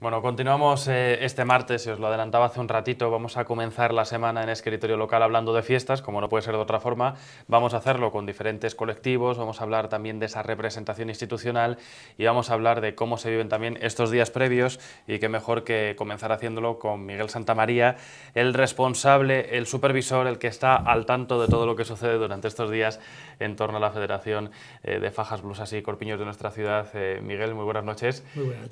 Bueno, continuamos eh, este martes, si os lo adelantaba hace un ratito, vamos a comenzar la semana en escritorio local hablando de fiestas, como no puede ser de otra forma, vamos a hacerlo con diferentes colectivos, vamos a hablar también de esa representación institucional y vamos a hablar de cómo se viven también estos días previos y qué mejor que comenzar haciéndolo con Miguel Santamaría, el responsable, el supervisor, el que está al tanto de todo lo que sucede durante estos días en torno a la Federación eh, de Fajas, Blusas y Corpiños de nuestra ciudad. Eh, Miguel, muy buenas noches.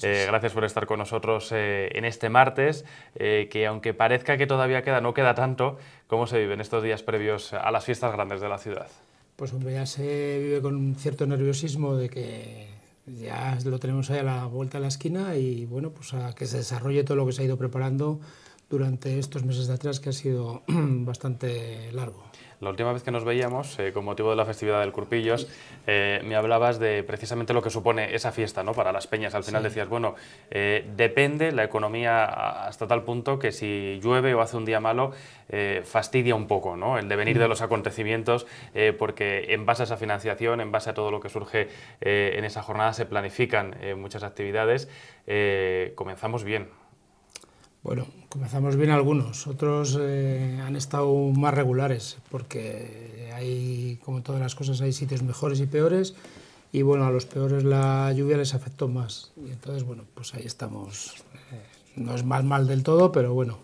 Eh, gracias por estar con nosotros en este martes, que aunque parezca que todavía queda, no queda tanto, ¿cómo se viven estos días previos a las fiestas grandes de la ciudad? Pues hombre, ya se vive con un cierto nerviosismo de que ya lo tenemos ahí a la vuelta de la esquina y bueno, pues a que se desarrolle todo lo que se ha ido preparando durante estos meses de atrás que ha sido bastante largo. La última vez que nos veíamos, eh, con motivo de la festividad del Curpillos, eh, me hablabas de precisamente lo que supone esa fiesta ¿no? para las peñas. Al final decías, bueno, eh, depende la economía hasta tal punto que si llueve o hace un día malo, fastidia un poco ¿no? el devenir de mm. los acontecimientos, porque en base a esa financiación, en base a todo lo que surge en esa jornada, se planifican muchas actividades. comenzamos bien. Bueno, comenzamos bien algunos, otros eh, han estado más regulares, porque hay, como todas las cosas, hay sitios mejores y peores, y bueno, a los peores la lluvia les afectó más. Y entonces, bueno, pues ahí estamos. Eh, no es mal mal del todo, pero bueno,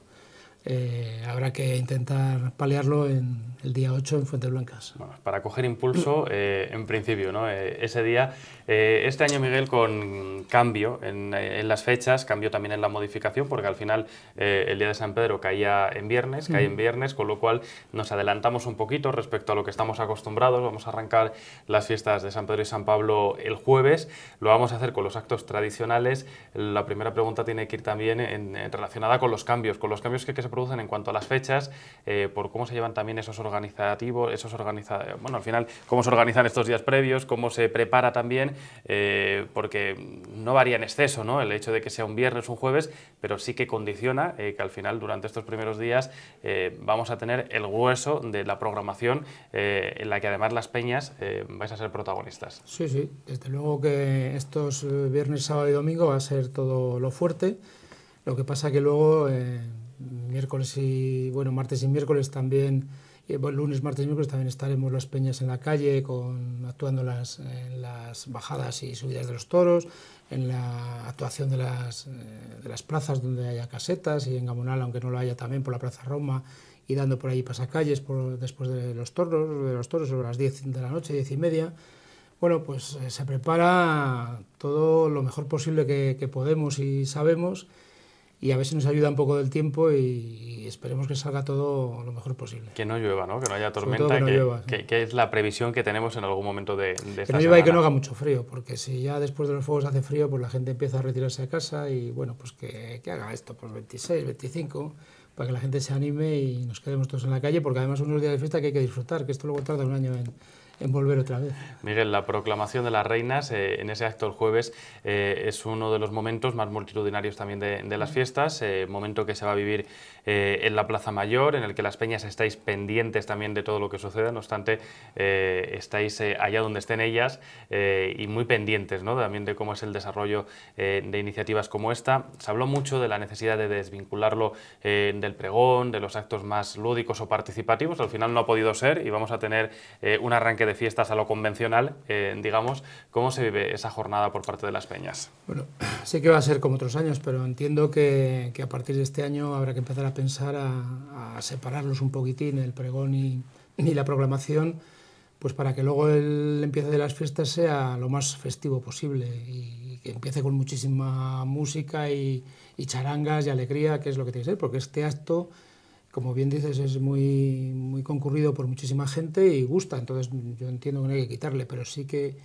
eh, habrá que intentar paliarlo en el día 8 en Fuentes Blancas. para coger impulso, eh, en principio, ¿no? Eh, ese día. este año, Miguel, con cambio en, las fechas, cambio también en la modificación, porque al final el día de San Pedro caía en viernes, cae en mm. viernes, con lo cual nos adelantamos un poquito respecto a lo que estamos acostumbrados. Vamos a arrancar las fiestas de San Pedro y San Pablo el jueves. Lo vamos a hacer con los actos tradicionales. La primera pregunta tiene que ir también relacionada con los cambios, con los cambios que, que se producen en cuanto a las fechas, eh, por cómo se llevan también esos organizativos, esos organiza bueno, al final, cómo se organizan estos días previos, cómo se prepara también, eh, porque no varía en exceso, ¿no? El hecho de que sea un viernes, o un jueves, pero sí que condiciona eh, que al final, durante estos primeros días, vamos a tener el hueso de la programación en la que además las peñas vais a ser protagonistas. Sí, sí, desde luego que estos viernes, sábado y domingo va a ser todo lo fuerte. Lo que pasa que luego miércoles y, bueno, martes y miércoles también, eh, lunes, martes y miércoles también estaremos las peñas en la calle, con, actuando en las bajadas y subidas de los toros, en la actuación de las, eh, de las plazas donde haya casetas y en Gamonal, aunque no lo haya también, por la Plaza Roma y dando por ahí pasacalles después de los toros, de los toros sobre las 10 de la noche, 10 y media. Bueno, pues eh, se prepara todo lo mejor posible que podemos y sabemos y a veces nos ayuda un poco del tiempo y, esperemos que salga todo lo mejor posible. Que no llueva, ¿no? Que no haya tormenta, que, no llueva, es la previsión que tenemos en algún momento de, Que no llueva y que no haga mucho frío, porque si ya después de los fuegos hace frío, pues la gente empieza a retirarse a casa y bueno, pues que, haga esto, pues 26, 25 para que la gente se anime y nos quedemos todos en la calle, porque además son unos días de fiesta que hay que disfrutar, que esto luego tarda un año en, volver otra vez. Miguel, la proclamación de las reinas eh, en ese acto el jueves eh, es uno de los momentos más multitudinarios también de, las mm. fiestas, eh, momento que se va a vivir en la Plaza Mayor, en el que las peñas estáis pendientes también de todo lo que suceda, no obstante, estáis allá donde estén ellas y muy pendientes también de cómo es el desarrollo de iniciativas como esta. Se habló mucho de la necesidad de desvincularlo del pregón, de los actos más lúdicos o participativos, al final no ha podido ser y vamos a tener un arranque de fiestas a lo convencional, eh, digamos, ¿cómo se vive esa jornada por parte de las peñas? Bueno, sé que va a ser como otros años, pero entiendo que, a partir de este año habrá que empezar a pensar a, separarlos un poquitín, el pregón y, la programación, pues para que luego el empiece de las fiestas sea lo más festivo posible y, que empiece con muchísima música y, y charangas y alegría, que es lo que tiene que ser, porque este acto como bien dices, es muy, muy concurrido por muchísima gente y gusta, entonces yo entiendo que no hay que quitarle, pero sí que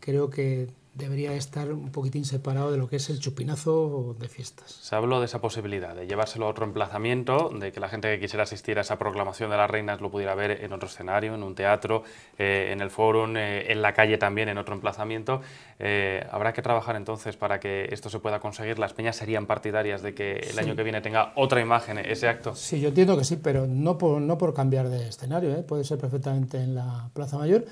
creo que debería estar un poquitín separado de lo que es el chupinazo de fiestas. Se habló de esa posibilidad, de llevárselo a otro emplazamiento, de que la gente que quisiera asistir a esa proclamación de las reinas lo pudiera ver en otro escenario, en un teatro, eh, en el fórum, eh, en la calle también, en otro emplazamiento. Eh, habrá que trabajar entonces para que esto se pueda conseguir. Las peñas serían partidarias de que el año que viene tenga otra imagen, ese acto. Sí, yo entiendo que sí, pero no por cambiar de escenario, puede ser perfectamente en la Plaza Mayor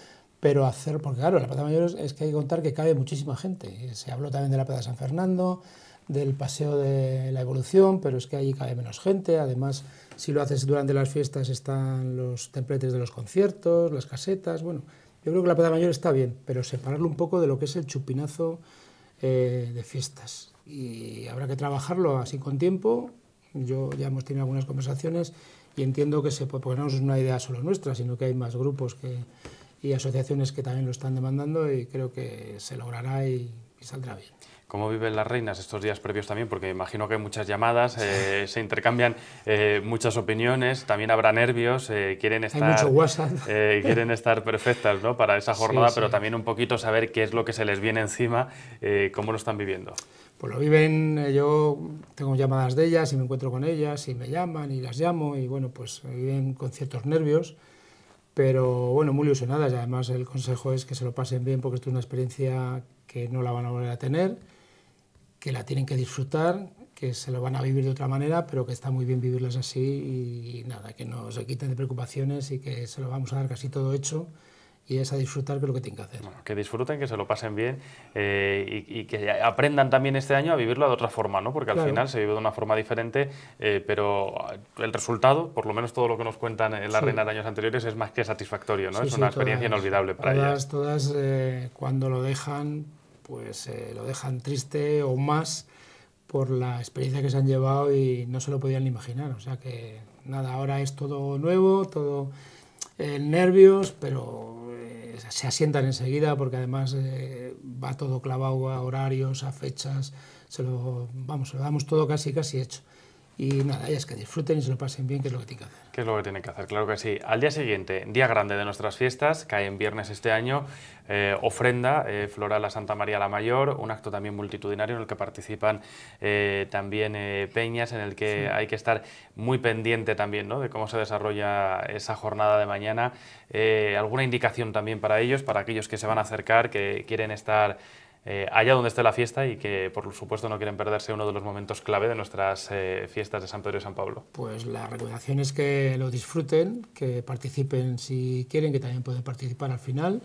pero hacer, porque claro, la Plaza Mayor es, que hay que contar que cabe muchísima gente. Se habló también de la Plaza de San Fernando, del Paseo de la Evolución, pero es que allí cabe menos gente. Además, si lo haces durante las fiestas están los templetes de los conciertos, las casetas. Bueno, yo creo que la Plaza Mayor está bien, pero separarlo un poco de lo que es el chupinazo eh, de fiestas. Y habrá que trabajarlo así con tiempo. Yo ya hemos tenido algunas conversaciones y entiendo que se, porque no es una idea solo nuestra, sino que hay más grupos que y asociaciones que también lo están demandando y creo que se logrará y, saldrá bien. ¿Cómo viven las reinas estos días previos también? Porque imagino que hay muchas llamadas, eh, se intercambian eh, muchas opiniones, también habrá nervios, eh, quieren, estar, quieren estar perfectas ¿no? para esa jornada, pero también un poquito saber qué es lo que se les viene encima, cómo lo están viviendo. Pues lo viven, yo tengo llamadas de ellas y me encuentro con ellas y me llaman y las llamo y bueno, pues viven con ciertos nervios pero bueno, muy ilusionadas y además el consejo es que se lo pasen bien porque esto es una experiencia que no la van a volver a tener, que la tienen que disfrutar, que se lo van a vivir de otra manera, pero que está muy bien vivirlas así y nada, que no se quiten de preocupaciones y que se lo vamos a dar casi todo hecho y es a disfrutar de lo que tienen que hacer. que disfruten, que se lo pasen bien eh, y, que aprendan también este año a vivirlo de otra forma, ¿no? Porque al final se vive de una forma diferente, eh, pero el resultado, por lo menos todo lo que nos cuentan en eh, la reina de años anteriores, es más que satisfactorio, ¿no? es una experiencia inolvidable para todas, ellas. Todas, cuando lo dejan, pues lo dejan triste o más por la experiencia que se han llevado y no se lo podían imaginar. O sea que nada, ahora es todo nuevo, todo nervios, pero se asientan enseguida porque además eh, va todo clavado a horarios, a fechas, se lo, vamos, lo damos todo casi, casi hecho. Y nada, ya es que disfruten y se lo pasen bien, que es lo que tienen que hacer. Que es lo que tienen que hacer, claro que sí. Al día siguiente, día grande de nuestras fiestas, cae en viernes este año, eh, ofrenda eh, floral a Santa María la Mayor, un acto también multitudinario en el que participan eh, también peñas, en el que hay que estar muy pendiente también de cómo se desarrolla esa jornada de mañana. ¿Alguna indicación también para ellos, para aquellos que se van a acercar, que quieren estar eh, allá donde esté la fiesta y que por supuesto no quieren perderse uno de los momentos clave de nuestras eh, fiestas de San Pedro y San Pablo. Pues la recomendación es que lo disfruten, que participen si quieren, que también pueden participar al final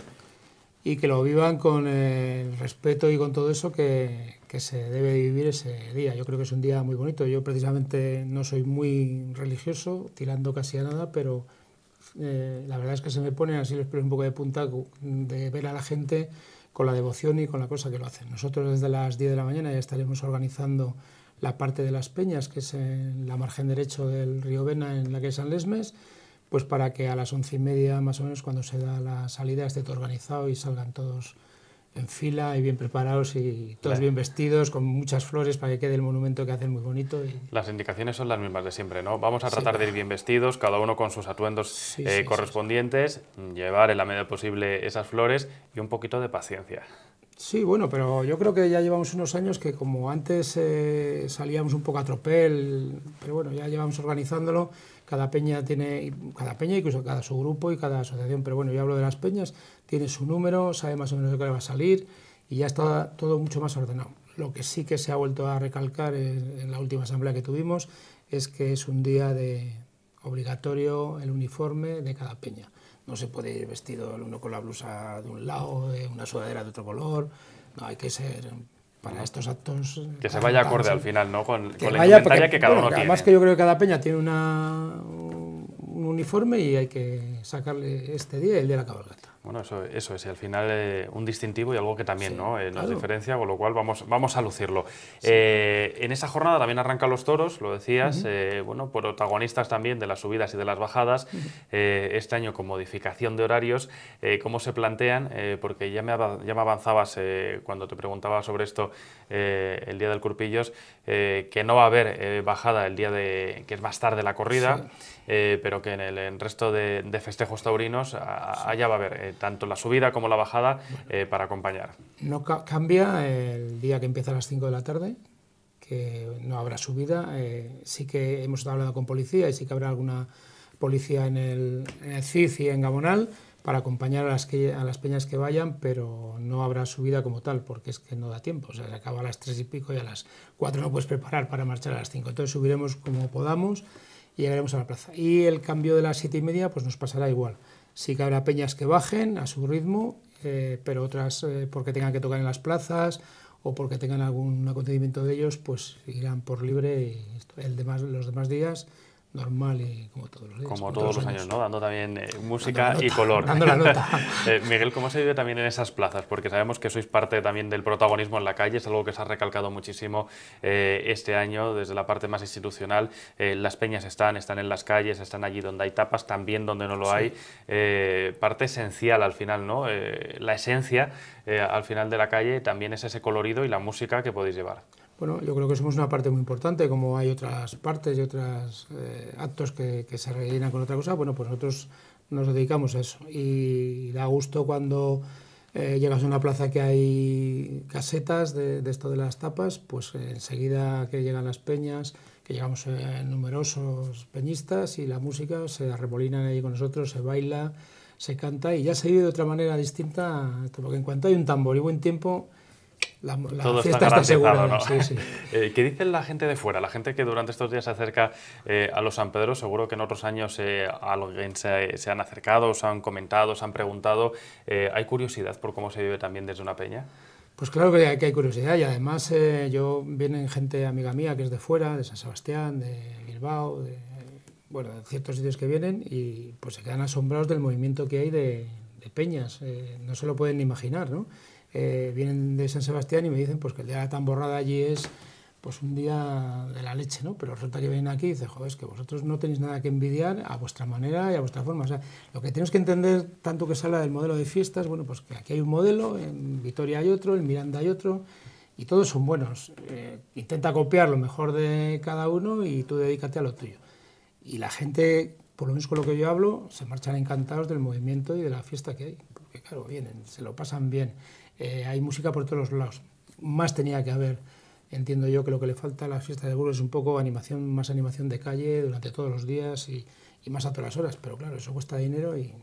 y que lo vivan con el respeto y con todo eso que, se debe vivir ese día. Yo creo que es un día muy bonito. Yo precisamente no soy muy religioso, tirando casi a nada, pero eh, la verdad es que se me pone así los un poco de punta de ver a la gente con la devoción y con la cosa que lo hacen. Nosotros desde las 10 de la mañana ya estaremos organizando la parte de las peñas, que es en la margen derecho del río Vena, en la que es San Lesmes, pues para que a las once y media, más o menos, cuando se da la salida, esté todo organizado y salgan todos en fila y bien preparados y todos bien vestidos, con muchas flores para que quede el monumento que hacen muy bonito. Las indicaciones son las mismas de siempre, ¿no? Vamos a tratar de ir bien vestidos, cada uno con sus atuendos eh, correspondientes, llevar en la medida posible esas flores y un poquito de paciencia. Sí, bueno, pero yo creo que ya llevamos unos años que como antes eh, salíamos un poco a tropel, pero bueno, ya llevamos organizándolo cada peña tiene, cada peña, incluso cada su grupo y cada asociación, pero bueno, yo hablo de las peñas, tiene su número, sabe más o menos de qué le va a salir y ya está todo mucho más ordenado. Lo que sí que se ha vuelto a recalcar en, la última asamblea que tuvimos es que es un día de obligatorio el uniforme de cada peña. No se puede ir vestido el uno con la blusa de un lado, una sudadera de otro color, no, hay que ser para estos actos. Eh, que se vaya acorde al final, ¿no? Con, la inventaria que cada uno tiene. Además que yo creo que cada peña tiene una, un uniforme y hay que sacarle este día el de la cabalgata. Bueno, eso, es, al final eh, un distintivo y algo que también ¿no? Eh, nos diferencia, con lo cual vamos, vamos a lucirlo. Eh, en esa jornada también arrancan los toros, lo decías, bueno, protagonistas también de las subidas y de las bajadas, este año con modificación de horarios, ¿cómo se plantean? porque ya me, ya me avanzabas cuando te preguntaba sobre esto el día del Curpillos, que no va a haber bajada el día de que es más tarde la corrida, pero que en el resto de, festejos taurinos allá va a haber tanto la subida como la bajada eh, para acompañar. No cambia el día que empieza a las 5 de la tarde, que no habrá subida. Eh, sí que hemos hablado con policía y sí que habrá alguna policía en el, en y en Gamonal para acompañar a las, a las peñas que vayan, pero no habrá subida como tal, porque es que no da tiempo. se acaba a las 3 y pico y a las 4 no puedes preparar para marchar a las 5. Entonces subiremos como podamos y llegaremos a la plaza. Y el cambio de las 7 y media pues nos pasará igual. Sí que habrá peñas que bajen a su ritmo, eh, pero otras eh, porque tengan que tocar en las plazas o porque tengan algún acontecimiento de ellos, pues irán por libre y el los demás días normal y como todos los años, ¿no? Dando también eh, música y color. Eh, Miguel, ¿cómo se vive también en esas plazas? Porque sabemos que sois parte también del protagonismo en la calle, es algo que se ha recalcado muchísimo eh, este año desde la parte más institucional. las peñas están, están en las calles, están allí donde hay tapas, también donde no lo hay. parte esencial al final, ¿no? la esencia al final de la calle también es ese colorido y la música que podéis llevar. Bueno, yo creo que somos una parte muy importante, como hay otras partes y otros eh, actos que, se rellenan con otra cosa, bueno, pues nosotros nos dedicamos a eso. Y, da gusto cuando eh, llegas a una plaza que hay casetas de, esto de las tapas, pues enseguida que llegan las peñas, que llegamos eh, numerosos peñistas y la música se arremolina ahí con nosotros, se baila, se canta y ya se vive de otra manera distinta, porque en cuanto hay un tambor y buen tiempo la, fiesta está, Sí, sí. Eh, ¿Qué dicen la gente de fuera? La gente que durante estos días se acerca eh, a los San Pedro, seguro que en otros años a eh, alguien se, han acercado, se han comentado, se han preguntado. ¿Hay curiosidad por cómo se vive también desde una peña? Pues claro que hay, curiosidad y además yo vienen gente amiga mía que es de fuera, de San Sebastián, de Bilbao, de, bueno, de ciertos sitios que vienen y pues se quedan asombrados del movimiento que hay de, de peñas. no se lo pueden imaginar, ¿no? Eh, vienen de San Sebastián y me dicen pues que el día de la allí es pues un día de la leche, ¿no? Pero resulta que vienen aquí y dicen, joder, es que vosotros no tenéis nada que envidiar a vuestra manera y a vuestra forma. O sea, lo que tenemos que entender, tanto que se habla del modelo de fiestas, bueno, pues que aquí hay un modelo, en Vitoria hay otro, en Miranda hay otro, y todos son buenos. Eh, intenta copiar lo mejor de cada uno y tú dedícate a lo tuyo. Y la gente, por lo menos con lo que yo hablo, se marchan encantados del movimiento y de la fiesta que hay. Porque claro, vienen, se lo pasan bien. Eh, hay música por todos los lados. Más tenía que haber. Entiendo yo que lo que le falta a la fiesta de Burgos es un poco animación, más animación de calle durante todos los días y, más a todas las horas. Pero claro, eso cuesta dinero y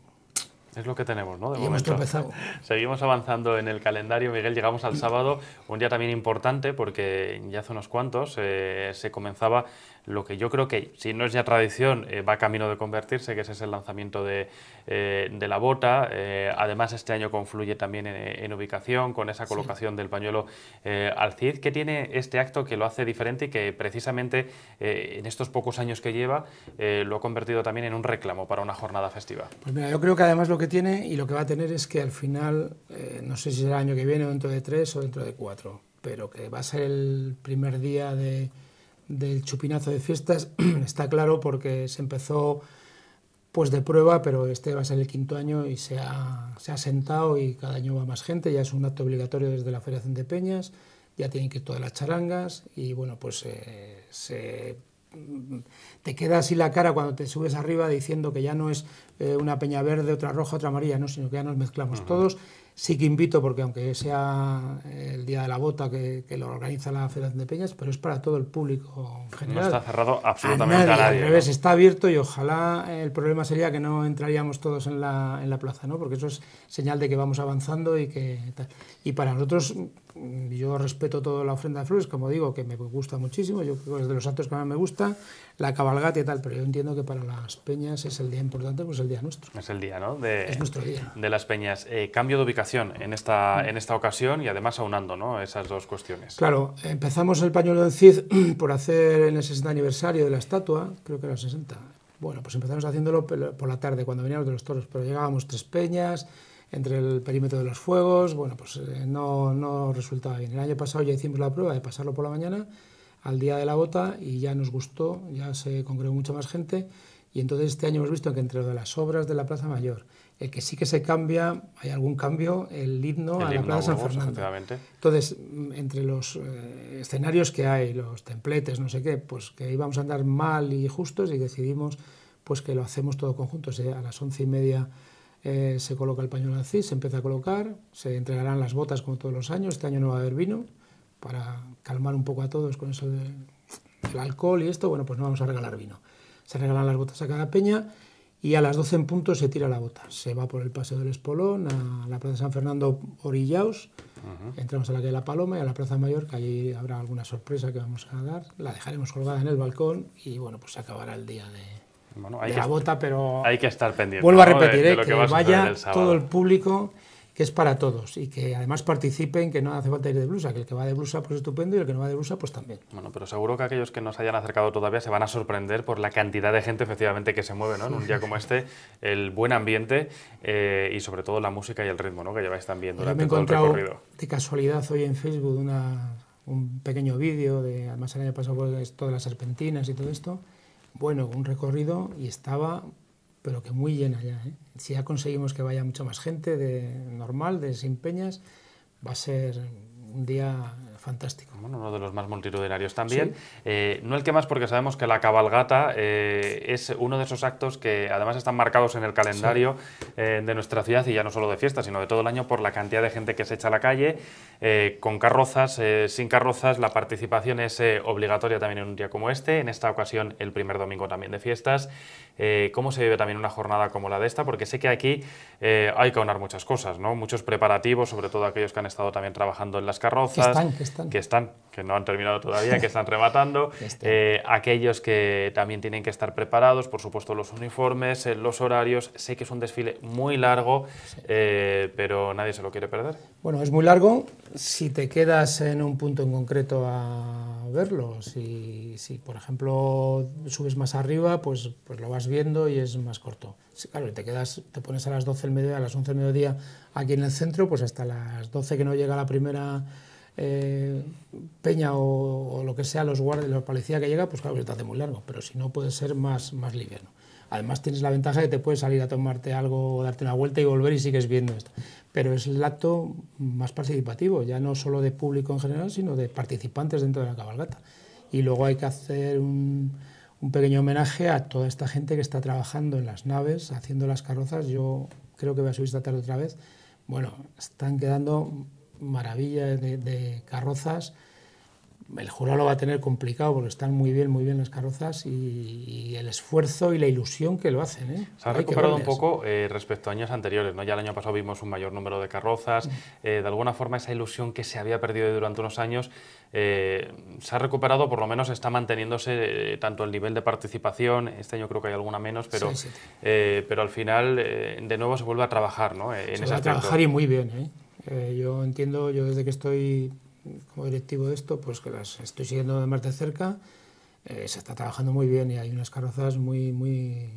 es lo que tenemos, ¿no? De y momento. Seguimos avanzando en el calendario, Miguel. Llegamos al mm. sábado, un día también importante porque ya hace unos cuantos eh, se comenzaba lo que yo creo que, si no es ya tradición, eh, va camino de convertirse, que ese es el lanzamiento de, eh, la bota. Eh, además, este año confluye también en, ubicación con esa colocación del pañuelo al CID. ¿Qué tiene este acto que lo hace diferente y que precisamente en estos pocos años que lleva lo ha convertido también en un reclamo para una jornada festiva? Pues mira, yo creo que además lo que tiene y lo que va a tener es que al final, no sé si será el año que viene o dentro de tres o dentro de cuatro, pero que va a ser el primer día de del chupinazo de fiestas está claro porque se empezó pues de prueba, pero este va a ser el quinto año y se ha, se ha sentado y cada año va más gente, ya es un acto obligatorio desde la Federación de Peñas, ya tienen que ir todas las charangas y bueno, pues eh, se mm, te queda así la cara cuando te subes arriba diciendo que ya no es eh, una peña verde, otra roja, otra amarilla, no, sino que ya nos mezclamos todos Sí que invito, porque aunque sea el Día de la Bota que, lo organiza la Federación de Peñas, pero es para todo el público en general. No está cerrado absolutamente a nadie. está abierto y ojalá el problema sería que no entraríamos todos en la, plaza, ¿no? porque eso es señal de que vamos avanzando y que... Y para nosotros yo respeto toda la ofrenda de flores, como digo, que me gusta muchísimo, yo creo que es de los actos que más me gusta, la cabalgata y tal, pero yo entiendo que para las peñas es el día importante, pues el día nuestro. Es el día, ¿no? De, es nuestro día. De las peñas. Eh, cambio de ubicación en esta, mm. en esta ocasión y además aunando, ¿no? Esas dos cuestiones. Claro, empezamos el pañuelo del CID por hacer en el 60 aniversario de la estatua, creo que era el 60. Bueno, pues empezamos haciéndolo por la tarde, cuando veníamos de los toros, pero llegábamos tres peñas, entre el perímetro de los fuegos, bueno, pues eh, no, no resultaba bien. El año pasado ya hicimos la prueba de pasarlo por la mañana al día de la bota y ya nos gustó, ya se congregó mucha más gente y entonces este año hemos visto que entre lo de las obras de la Plaza Mayor, el que sí que se cambia, hay algún cambio, el himno a la Plaza San Fernando. Entonces, entre los eh, escenarios que hay, los templetes, no sé qué, pues que íbamos a andar mal y justos y decidimos pues que lo hacemos todo conjunto, sea, a las once y media eh, se coloca el pañuelo así, se empieza a colocar, se entregarán las botas como todos los años, este año no va a haber vino, para calmar un poco a todos con eso del alcohol y esto, bueno, pues no vamos a regalar vino. Se regalan las botas a cada peña y a las 12 en punto se tira la bota. Se va por el Paseo del Espolón, a la Plaza San Fernando Orillaos, entramos a la calle La Paloma y a la Plaza Mayor, que allí habrá alguna sorpresa que vamos a dar, la dejaremos colgada en el balcón y bueno, pues se acabará el día de hay que la bota, pero hay que estar pendiente. Vuelvo a repetir, ¿eh? que, vaya todo el público, que es para todos y que además participen, que no hace falta ir de blusa, que el que va de blusa pues estupendo y el que no va de blusa pues también. Bueno, pero seguro que aquellos que no se hayan acercado todavía se van a sorprender por la cantidad de gente efectivamente que se mueve, ¿no? En un día como este, el buen ambiente eh, y sobre todo la música y el ritmo, ¿no? Que lleváis también durante me he todo el recorrido. De casualidad hoy en Facebook un pequeño vídeo de además el año pasado las serpentinas y todo esto bueno, un recorrido y estaba, pero que muy llena ya. ¿eh? Si ya conseguimos que vaya mucha más gente de normal, de Sin Peñas, va a ser un día Fantástico. Bueno, uno de los más multitudinarios también. Eh, no el que más porque sabemos que la cabalgata eh, es uno de esos actos que además están marcados en el calendario eh, de nuestra ciudad y ya no solo de fiestas, sino de todo el año por la cantidad de gente que se echa a la calle, con carrozas, sin carrozas. La participación es obligatoria también en un día como este, en esta ocasión el primer domingo también de fiestas. ¿Cómo se vive también una jornada como la de esta? Porque sé que aquí hay que aunar muchas cosas, ¿no? Muchos preparativos, sobre todo aquellos que han estado también trabajando en las carrozas que están, que no han terminado todavía, que están rematando. Eh, aquellos que también tienen que estar preparados, por supuesto los uniformes, eh, los horarios. Sé que es un desfile muy largo, eh, pero nadie se lo quiere perder. Bueno, es muy largo si te quedas en un punto en concreto a verlo. Si, por ejemplo, subes más arriba, pues, pues lo vas viendo y es más corto. Si, claro, te quedas, te pones a las 12 del mediodía, a las 11 del mediodía aquí en el centro, pues hasta las 12 que no llega la primera eh, peña o, lo que sea, los guardias, los policías que llega, pues claro, se te hace muy largo, pero si no puede ser más, más liviano. Además tienes la ventaja de que te puedes salir a tomarte algo, darte una vuelta y volver y sigues viendo esto. Pero es el acto más participativo, ya no solo de público en general, sino de participantes dentro de la cabalgata. Y luego hay que hacer un, un pequeño homenaje a toda esta gente que está trabajando en las naves, haciendo las carrozas. Yo creo que voy a subir esta tarde otra vez. Bueno, están quedando maravilla de, carrozas. El jurado lo va a tener complicado porque están muy bien, muy bien las carrozas y, el esfuerzo y la ilusión que lo hacen. ¿eh? Se ha recuperado un poco eh, respecto a años anteriores. ¿no? Ya el año pasado vimos un mayor número de carrozas. Mm. Eh, de alguna forma esa ilusión que se había perdido durante unos años se ha recuperado, por lo menos está manteniéndose tanto el nivel de participación. Este año creo que hay alguna menos, pero, pero al final de nuevo se vuelve a trabajar. ¿no? En se ese va a trabajar y muy bien. Eh, yo entiendo, yo desde que estoy como directivo de esto, pues que las estoy siguiendo de más de cerca. Eh, se está trabajando muy bien y hay unas carrozas muy, muy,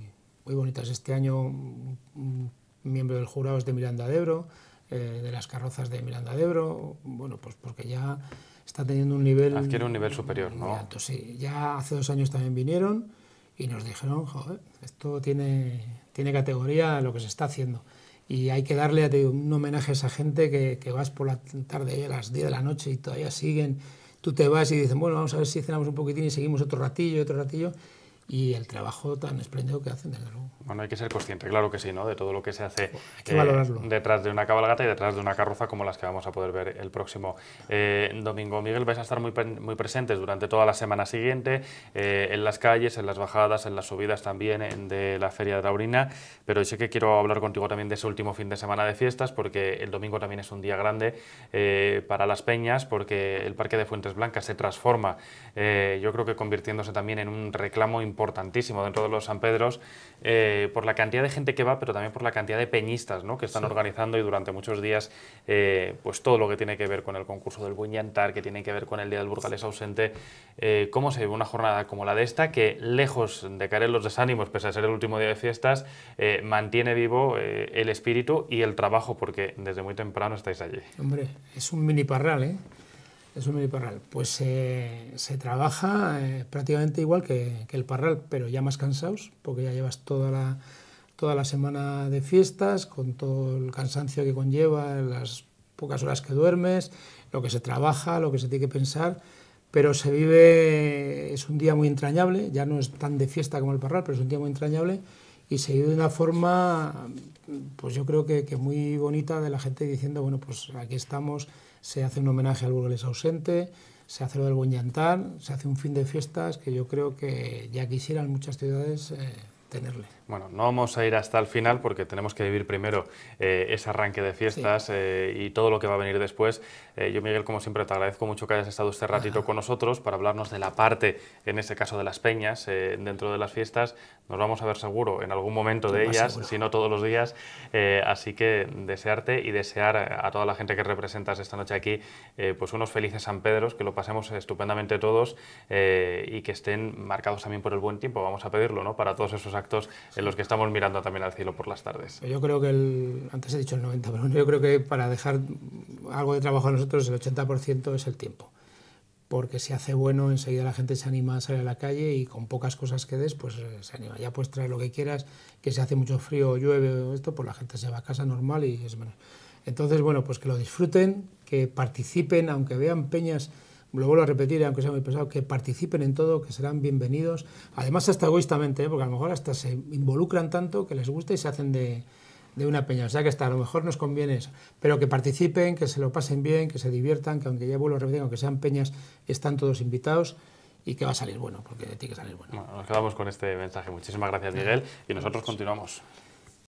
muy bonitas. Este año un miembro del jurado es de Miranda de Ebro, eh, de las carrozas de Miranda de Ebro. Bueno, pues porque ya está teniendo un nivel... Adquiere un nivel superior, ¿no? sí. Ya hace dos años también vinieron y nos dijeron, joder, esto tiene, tiene categoría lo que se está haciendo y hay que darle un homenaje a esa gente que, vas por la tarde a las 10 de la noche y todavía siguen. Tú te vas y dicen, bueno, vamos a ver si cenamos un poquitín y seguimos otro ratillo, otro ratillo y el trabajo tan espléndido que hacen, desde luego. Bueno, hay que ser consciente, claro que sí, ¿no? De todo lo que se hace eh, detrás de una cabalgata y detrás de una carroza como las que vamos a poder ver el próximo eh, domingo. Miguel, vais a estar muy, muy presentes durante toda la semana siguiente, eh, en las calles, en las bajadas, en las subidas también de la Feria de Taurina, pero sí que quiero hablar contigo también de ese último fin de semana de fiestas, porque el domingo también es un día grande para las peñas, porque el Parque de Fuentes Blancas se transforma, yo creo que convirtiéndose también en un reclamo importante importantísimo dentro de los San Pedros, eh, por la cantidad de gente que va, pero también por la cantidad de peñistas que están organizando y durante muchos días eh, pues todo lo que tiene que ver con el concurso del Buen que tiene que ver con el Día del Burgalés ausente. Eh, ¿Cómo se vive una jornada como la de esta, que lejos de caer en los desánimos, pese a ser el último día de fiestas, mantiene vivo el espíritu y el trabajo, porque desde muy temprano estáis allí? Hombre, es un mini parral, ¿eh? Es un mini parral. Pues se trabaja eh, prácticamente igual que, el parral, pero ya más cansados, porque ya llevas toda la, toda la semana de fiestas, con todo el cansancio que conlleva, las pocas horas que duermes, lo que se trabaja, lo que se tiene que pensar, pero se vive, es un día muy entrañable, ya no es tan de fiesta como el parral, pero es un día muy entrañable y se vive de una forma, pues yo creo que, que muy bonita de la gente diciendo, bueno, pues aquí estamos se hace un homenaje al burgués ausente, se hace lo del buen yantar, se hace un fin de fiestas que yo creo que ya quisieran muchas ciudades. Eh, tenerle. Bueno, no vamos a ir hasta el final porque tenemos que vivir primero eh, ese arranque de fiestas eh, y todo lo que va a venir después. Eh, yo, Miguel, como siempre, te agradezco mucho que hayas estado este ratito con nosotros para hablarnos de la parte, en este caso de las peñas, dentro de las fiestas. Nos vamos a ver seguro en algún momento de ellas, si no todos los días. así que desearte y desear a toda la gente que representas esta noche aquí, pues unos felices San Pedro, que lo pasemos estupendamente todos y que estén marcados también por el buen tiempo. Vamos a pedirlo, ¿no? Para todos esos actos en los que estamos mirando también al cielo por las tardes. Yo creo que, antes he dicho el 90, pero yo creo que para dejar algo de trabajo a nosotros el 80% es el tiempo. Porque si hace bueno, enseguida la gente se anima a salir a la calle y con pocas cosas que des, pues eh, se anima. Ya pues traer lo que quieras, que si hace mucho frío o llueve o esto, pues la gente se va a casa normal y es bueno. Entonces, bueno, pues que lo disfruten, que participen, aunque vean peñas lo vuelvo a repetir, aunque sea muy pesado, que participen en todo, que serán bienvenidos, además hasta egoístamente, ¿eh? porque a lo mejor hasta se involucran tanto que les gusta y se hacen de, de una peña. O sea que hasta a lo mejor nos conviene eso. Pero que participen, que se lo pasen bien, que se diviertan, que aunque ya vuelvo a repetir, aunque sean peñas, están todos invitados y que va a salir bueno, porque tiene que salir bueno. bueno nos quedamos con este mensaje. Muchísimas gracias, Miguel. Y nosotros continuamos.